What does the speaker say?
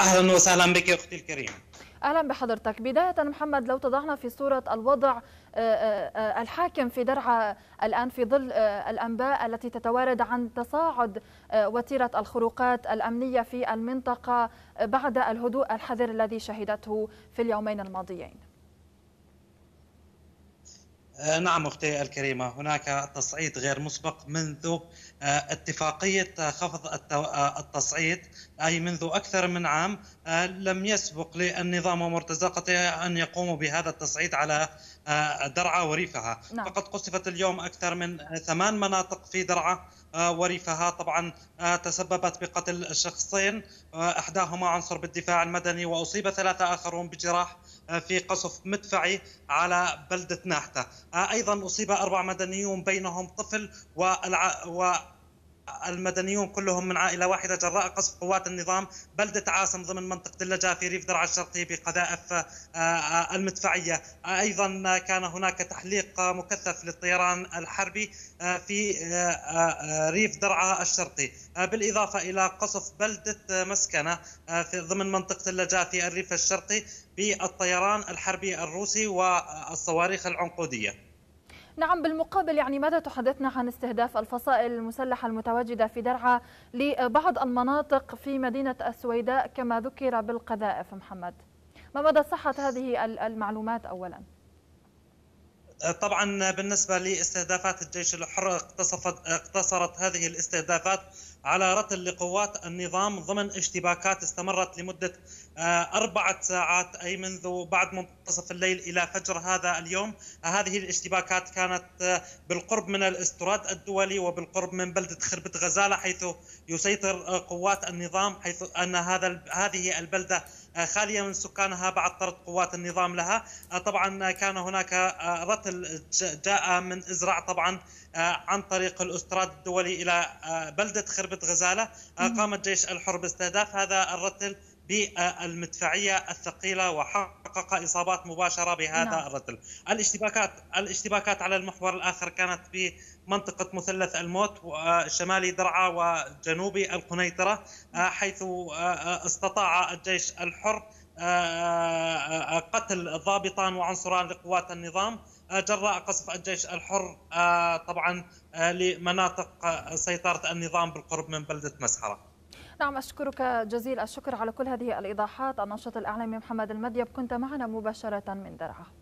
اهلا وسهلا بك اختي الكريمه اهلا بحضرتك بدايه محمد لو تضعنا في صوره الوضع آه، آه، آه، الحاكم في درعا الان في ظل الانباء التي تتوارد عن تصاعد وتيره الخروقات الامنيه في المنطقه بعد الهدوء الحذر الذي شهدته في اليومين الماضيين آه، نعم اختي الكريمه هناك تصعيد غير مسبق منذ آه، اتفاقيه آه، خفض التصعيد اي منذ اكثر من عام لم يسبق للنظام ومرتزقته ان يقوموا بهذا التصعيد على درعا وريفها نعم. فقد قصفت اليوم اكثر من ثمان مناطق في درعا وريفها طبعا تسببت بقتل شخصين احداهما عنصر بالدفاع المدني واصيب ثلاثه اخرون بجراح في قصف مدفعي على بلدة ناحتة أيضا أصيب أربع مدنيون بينهم طفل والع... و... المدنيون كلهم من عائله واحده جراء قصف قوات النظام بلده عاصم ضمن منطقه اللجا في ريف درعا الشرقي بقذائف آه، آه، المدفعيه، آه، ايضا كان هناك تحليق مكثف للطيران الحربي في ريف درعا الشرقي، بالاضافه الى قصف بلده مسكنه ضمن منطقه اللجا في الريف الشرقي بالطيران الحربي الروسي والصواريخ العنقوديه. نعم بالمقابل يعني ماذا تحدثنا عن استهداف الفصائل المسلحة المتواجدة في درعا لبعض المناطق في مدينة السويداء كما ذكر بالقذائف محمد ما مدى صحة هذه المعلومات أولاً؟ طبعا بالنسبه لاستهدافات الجيش الحر اقتصفت اقتصرت هذه الاستهدافات على رتل لقوات النظام ضمن اشتباكات استمرت لمده آه، أربعة ساعات أي منذ بعد منتصف الليل إلى فجر هذا اليوم هذه الاشتباكات كانت آه، بالقرب من الاستراد الدولي وبالقرب من بلدة خربة غزالة حيث يسيطر آه، قوات النظام حيث أن هذا هذه البلدة آه، خالية من سكانها بعد طرد قوات النظام لها آه، طبعا كان هناك آه، رتل جاء من إزرع طبعا عن طريق الأستراد الدولي إلى بلدة خربة غزالة قام الجيش الحر باستهداف هذا الرتل بالمدفعيه الثقيله وحقق اصابات مباشره بهذا نعم. الرتل. الاشتباكات الاشتباكات على المحور الاخر كانت في منطقه مثلث الموت آه، شمالي درعا وجنوبي القنيطره آه، حيث آه، استطاع الجيش الحر قتل ضابطان وعنصران لقوات النظام جراء قصف الجيش الحر طبعا لمناطق سيطره النظام بالقرب من بلده مسحره. نعم أشكرك جزيل الشكر على كل هذه الإيضاحات الناشط الإعلامي محمد المديب كنت معنا مباشرة من درعا